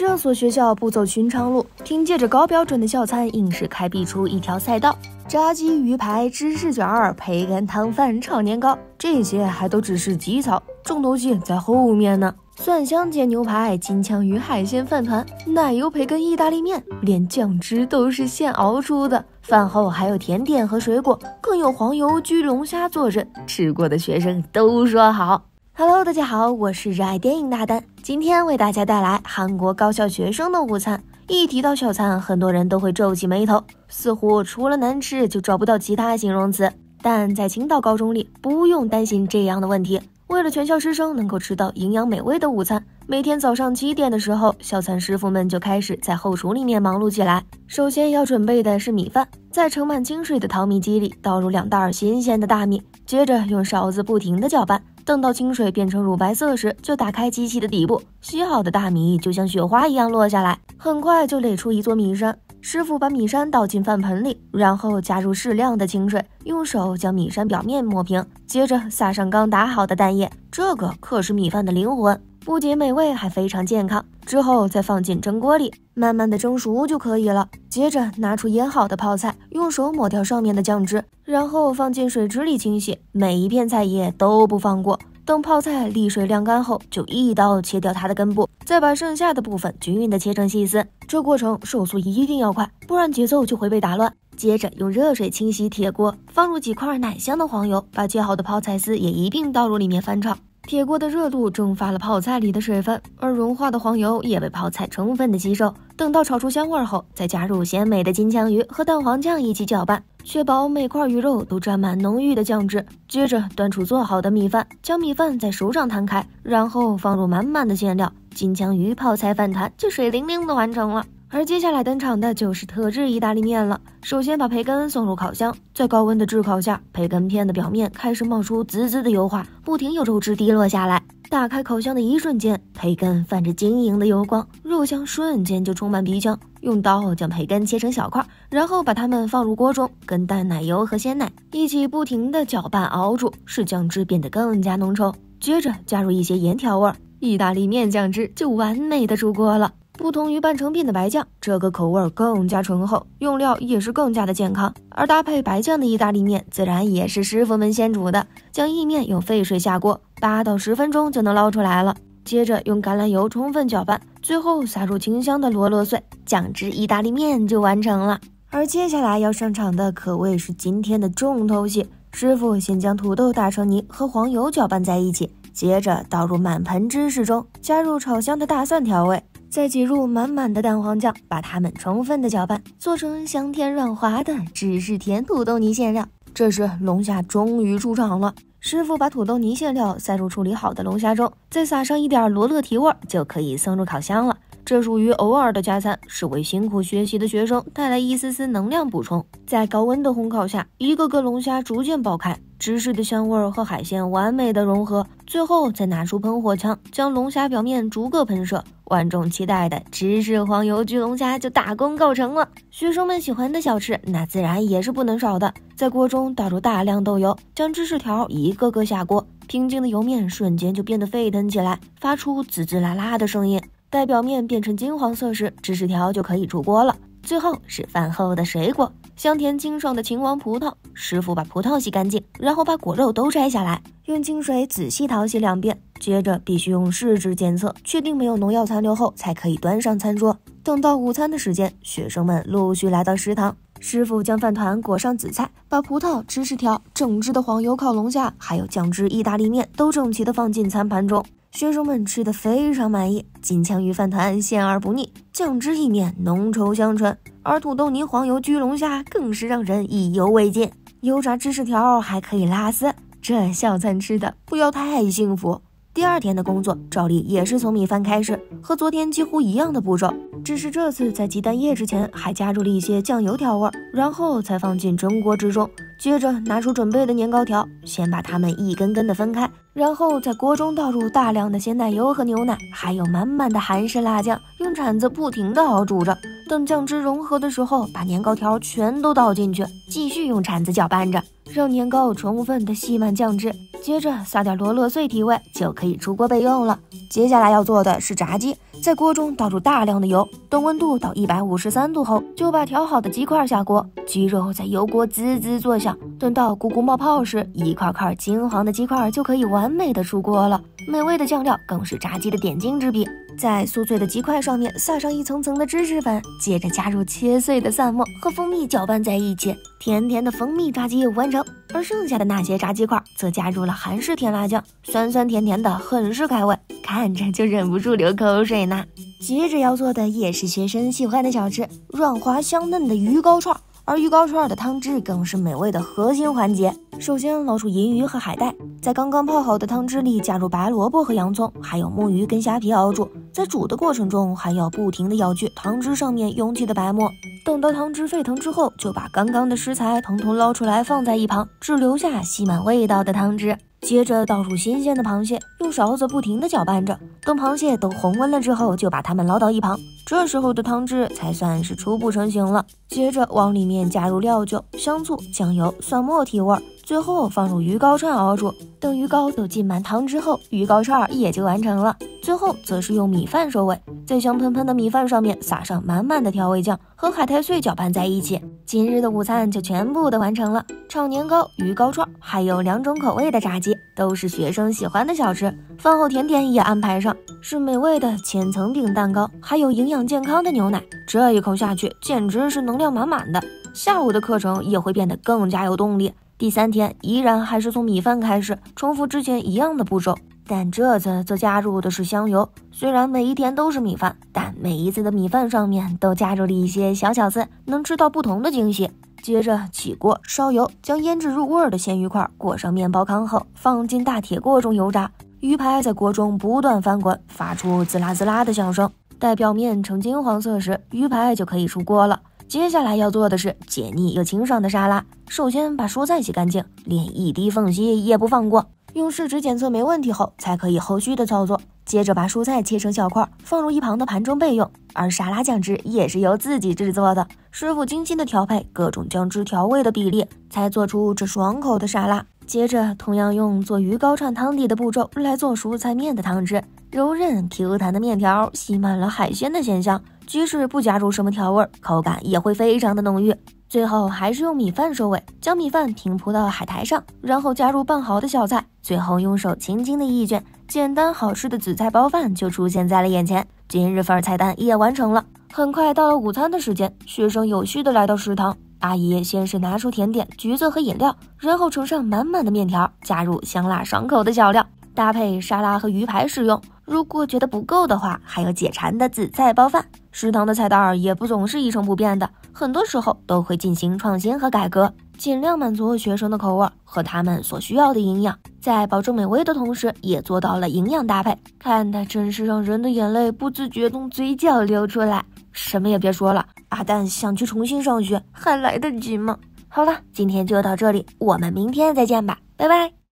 这所学校不走寻常路，凭借着高标准的校餐，硬是开辟出一条赛道。炸鸡鱼排、芝士卷、培根汤饭、炒年糕，这些还都只是基草，重头戏在后面呢。蒜香煎牛排、金枪鱼海鲜饭团、奶油培根意大利面，连酱汁都是现熬出的。饭后还有甜点和水果，更有黄油焗龙虾坐镇，吃过的学生都说好。Hello，大家好，我是热爱电影大丹，今天为大家带来韩国高校学生的午餐。一提到小餐，很多人都会皱起眉头，似乎除了难吃就找不到其他形容词。但在青岛高中里，不用担心这样的问题。为了全校师生能够吃到营养美味的午餐，每天早上七点的时候，小餐师傅们就开始在后厨里面忙碌起来。首先要准备的是米饭，在盛满清水的淘米机里倒入两袋新鲜的大米，接着用勺子不停地搅拌。等到清水变成乳白色时，就打开机器的底部，洗好的大米就像雪花一样落下来，很快就垒出一座米山。师傅把米山倒进饭盆里，然后加入适量的清水，用手将米山表面抹平，接着撒上刚打好的蛋液，这个可是米饭的灵魂。不仅美味，还非常健康。之后再放进蒸锅里，慢慢的蒸熟就可以了。接着拿出腌好的泡菜，用手抹掉上面的酱汁，然后放进水池里清洗，每一片菜叶都不放过。等泡菜沥水晾干后，就一刀切掉它的根部，再把剩下的部分均匀的切成细丝。这过程手速一定要快，不然节奏就会被打乱。接着用热水清洗铁锅，放入几块奶香的黄油，把切好的泡菜丝也一并倒入里面翻炒。铁锅的热度蒸发了泡菜里的水分，而融化的黄油也被泡菜充分的吸收。等到炒出香味后，再加入鲜美的金枪鱼和蛋黄酱一起搅拌，确保每块鱼肉都沾满浓郁的酱汁。接着端出做好的米饭，将米饭在手掌摊开，然后放入满满的馅料，金枪鱼泡菜饭团就水灵灵的完成了。而接下来登场的就是特制意大利面了。首先把培根送入烤箱，在高温的炙烤下，培根片的表面开始冒出滋滋的油花，不停有肉汁滴落下来。打开烤箱的一瞬间，培根泛着晶莹的油光，肉香瞬间就充满鼻腔。用刀将培根切成小块，然后把它们放入锅中，跟淡奶油和鲜奶一起不停地搅拌熬煮，使酱汁变得更加浓稠。接着加入一些盐调味，意大利面酱汁就完美的出锅了。不同于半成品的白酱，这个口味更加醇厚，用料也是更加的健康。而搭配白酱的意大利面，自然也是师傅们先煮的。将意面用沸水下锅，八到十分钟就能捞出来了。接着用橄榄油充分搅拌，最后撒入清香的罗勒碎，酱汁意大利面就完成了。而接下来要上场的，可谓是今天的重头戏。师傅先将土豆打成泥，和黄油搅拌在一起，接着倒入满盆芝士中，加入炒香的大蒜调味。再挤入满满的蛋黄酱，把它们充分的搅拌，做成香甜软滑的芝士甜土豆泥馅料。这时，龙虾终于出场了。师傅把土豆泥馅料塞入处理好的龙虾中，再撒上一点罗勒提味，就可以送入烤箱了。这属于偶尔的加餐，是为辛苦学习的学生带来一丝丝能量补充。在高温的烘烤下，一个个龙虾逐渐爆开，芝士的香味和海鲜完美的融合。最后再拿出喷火枪，将龙虾表面逐个喷射，万众期待的芝士黄油焗龙虾就大功告成了。学生们喜欢的小吃，那自然也是不能少的。在锅中倒入大量豆油，将芝士条一个个下锅，平静的油面瞬间就变得沸腾起来，发出滋滋啦啦的声音。待表面变成金黄色时，芝士条就可以出锅了。最后是饭后的水果，香甜清爽的秦王葡萄。师傅把葡萄洗干净，然后把果肉都摘下来，用清水仔细淘洗两遍。接着必须用试纸检测，确定没有农药残留后，才可以端上餐桌。等到午餐的时间，学生们陆续来到食堂。师傅将饭团裹上紫菜，把葡萄、芝士条、整只的黄油烤龙虾，还有酱汁意大利面都整齐地放进餐盘中。学生们吃的非常满意，金枪鱼饭团鲜而不腻，酱汁意面浓稠香醇，而土豆泥黄油焗龙虾更是让人意犹未尽。油炸芝士条还可以拉丝，这小餐吃的不要太幸福。第二天的工作照例也是从米饭开始，和昨天几乎一样的步骤，只是这次在鸡蛋液之前还加入了一些酱油调味，然后才放进蒸锅之中。接着拿出准备的年糕条，先把它们一根根的分开，然后在锅中倒入大量的鲜奶油和牛奶，还有满满的韩式辣酱，用铲子不停地熬煮着。等酱汁融合的时候，把年糕条全都倒进去，继续用铲子搅拌着，让年糕充分的吸满酱汁。接着撒点罗勒碎提味，就可以出锅备用了。接下来要做的是炸鸡，在锅中倒入大量的油，等温度到一百五十三度后，就把调好的鸡块下锅，鸡肉在油锅滋滋作响。等到咕咕冒泡时，一块块金黄的鸡块就可以完美的出锅了。美味的酱料更是炸鸡的点睛之笔。在酥脆的鸡块上面撒上一层层的芝士粉，接着加入切碎的蒜末和蜂蜜搅拌在一起，甜甜的蜂蜜炸鸡完成。而剩下的那些炸鸡块则加入了韩式甜辣酱，酸酸甜甜的，很是开胃，看着就忍不住流口水呢。接着要做的也是学生喜欢的小吃——软滑香嫩的鱼糕串。而鱼糕串的汤汁更是美味的核心环节。首先捞出银鱼和海带，在刚刚泡好的汤汁里加入白萝卜和洋葱，还有墨鱼跟虾皮熬煮。在煮的过程中，还要不停的舀去汤汁上面涌起的白沫。等到汤汁沸腾之后，就把刚刚的食材统统捞出来放在一旁，只留下吸满味道的汤汁。接着倒入新鲜的螃蟹，用勺子不停地搅拌着。等螃蟹都红温了之后，就把它们捞到一旁。这时候的汤汁才算是初步成型了。接着往里面加入料酒、香醋、酱油、蒜末提味儿。最后放入鱼糕串熬煮，等鱼糕都浸满汤之后，鱼糕串也就完成了。最后则是用米饭收尾，在香喷喷的米饭上面撒上满满的调味酱和海苔碎，搅拌在一起。今日的午餐就全部的完成了。炒年糕、鱼糕串，还有两种口味的炸鸡，都是学生喜欢的小吃。饭后甜点也安排上，是美味的千层饼蛋糕，还有营养健康的牛奶。这一口下去，简直是能量满满的。下午的课程也会变得更加有动力。第三天依然还是从米饭开始，重复之前一样的步骤，但这次则加入的是香油。虽然每一天都是米饭，但每一次的米饭上面都加入了一些小巧子，能吃到不同的惊喜。接着起锅烧油，将腌制入味的鲜鱼块裹上面包糠后，放进大铁锅中油炸。鱼排在锅中不断翻滚，发出滋啦滋啦的响声。待表面呈金黄色时，鱼排就可以出锅了。接下来要做的是解腻又清爽的沙拉。首先把蔬菜洗干净，连一滴缝隙也不放过，用试纸检测没问题后，才可以后续的操作。接着把蔬菜切成小块，放入一旁的盘中备用。而沙拉酱汁也是由自己制作的，师傅精心的调配各种酱汁调味的比例，才做出这爽口的沙拉。接着同样用做鱼糕串汤底的步骤来做蔬菜面的汤汁，柔韧 Q 弹的面条吸满了海鲜的鲜香。即使不加入什么调味儿，口感也会非常的浓郁。最后还是用米饭收尾，将米饭平铺到海苔上，然后加入拌好的小菜，最后用手轻轻的一卷，简单好吃的紫菜包饭就出现在了眼前。今日份儿菜单也完成了。很快到了午餐的时间，学生有序的来到食堂，阿姨先是拿出甜点、橘子和饮料，然后盛上满满的面条，加入香辣爽口的小料，搭配沙拉和鱼排使用。如果觉得不够的话，还有解馋的紫菜包饭。食堂的菜单儿也不总是一成不变的，很多时候都会进行创新和改革，尽量满足学生的口味和他们所需要的营养，在保证美味的同时，也做到了营养搭配。看的真是让人的眼泪不自觉从嘴角流出来。什么也别说了，阿蛋想去重新上学，还来得及吗？好了，今天就到这里，我们明天再见吧，拜拜。